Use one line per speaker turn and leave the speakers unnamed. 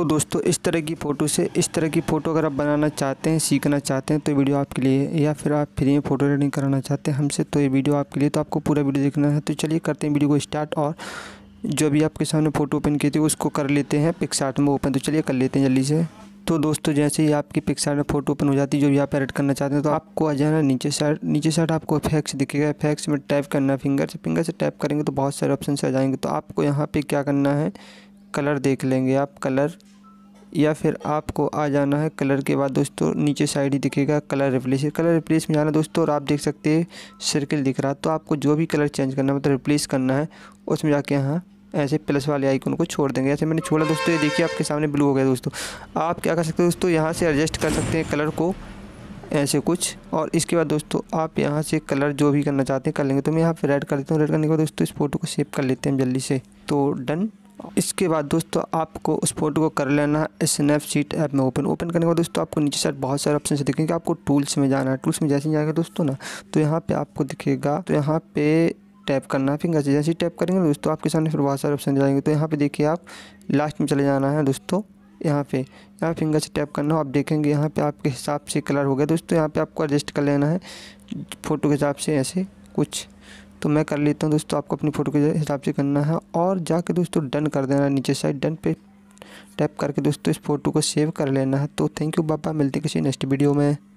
तो दोस्तों इस तरह की फ़ोटो से इस तरह की फ़ोटो अगर आप बनाना चाहते हैं सीखना चाहते हैं तो वीडियो आपके लिए या फिर आप फ्री में फ़ोटो एडिटिंग कराना चाहते हैं हमसे तो ये वीडियो आपके लिए तो आपको पूरा वीडियो देखना है तो चलिए करते हैं वीडियो को स्टार्ट और जो भी आपके सामने फ़ोटो ओपन की थी उसको कर लेते हैं पिक्सार्ट में ओपन तो चलिए कर लेते हैं जल्दी से तो दोस्तों जैसे ही आपकी पिक्सार्ट में फोटो ओपन हो जाती है जो भी आप एडिट करना चाहते हैं तो आपको आ जाना नीचे साइड नीचे साइड आपको फैक्स दिखेगा फैक्स में टैप करना है फिंगर से फिंगर से टाइप करेंगे तो बहुत सारे ऑप्शन से आ जाएंगे तो आपको यहाँ पर क्या करना है कलर देख लेंगे आप कलर या फिर आपको आ जाना है कलर के बाद दोस्तों नीचे साइड ही दिखेगा कलर रिप्लेस कलर रिप्लेस में जाना दोस्तों और आप देख सकते हैं सर्किल दिख रहा है तो आपको जो भी कलर चेंज करना है मतलब रिप्लेस करना है उसमें जाके यहाँ ऐसे प्लस वाले आइकन को छोड़ देंगे ऐसे मैंने छोड़ा दोस्तों ये देखिए आपके सामने ब्लू हो गया दोस्तों आप क्या कर सकते हो दोस्तों यहाँ से एडजस्ट कर सकते हैं कलर को ऐसे कुछ और इसके बाद दोस्तों आप यहाँ से कलर जो भी करना चाहते हैं कर लेंगे तो मैं यहाँ पर रेड कर देता हूँ रेड करने के बाद दोस्तों इस फोटो को सेव कर लेते हैं जल्दी से तो डन इसके बाद दोस्तों आपको उस फोटो को कर लेना है चीट ऐप में ओपन ओपन करने के बाद दोस्तों आपको नीचे साइड बहुत सारे ऑप्शन दिखेंगे आपको टूल्स में जाना है टूल्स में जैसे ही जाएगा दोस्तों ना तो यहाँ पर आपको दिखेगा तो यहाँ पे टैप करना है फिंगर से जैसे ही टैप करेंगे दोस्तों आपके सामने फिर बहुत सारे ऑप्शन जाएंगे तो यहाँ पे देखिए आप लास्ट में चले जाना है दोस्तों यहाँ पे यहाँ फिंगर से टैप करना हो आप देखेंगे यहाँ पे आपके हिसाब से कलर हो गया दोस्तों यहाँ पे आपको एडजस्ट कर लेना है फ़ोटो के हिसाब से ऐसे कुछ तो मैं कर लेता हूँ दोस्तों आपको अपनी फ़ोटो के हिसाब से करना है और जाके दोस्तों डन कर देना है नीचे साइड डन पे टैप करके दोस्तों इस फोटो को सेव कर लेना है तो थैंक यू बाबा मिलते किसी नेक्स्ट वीडियो में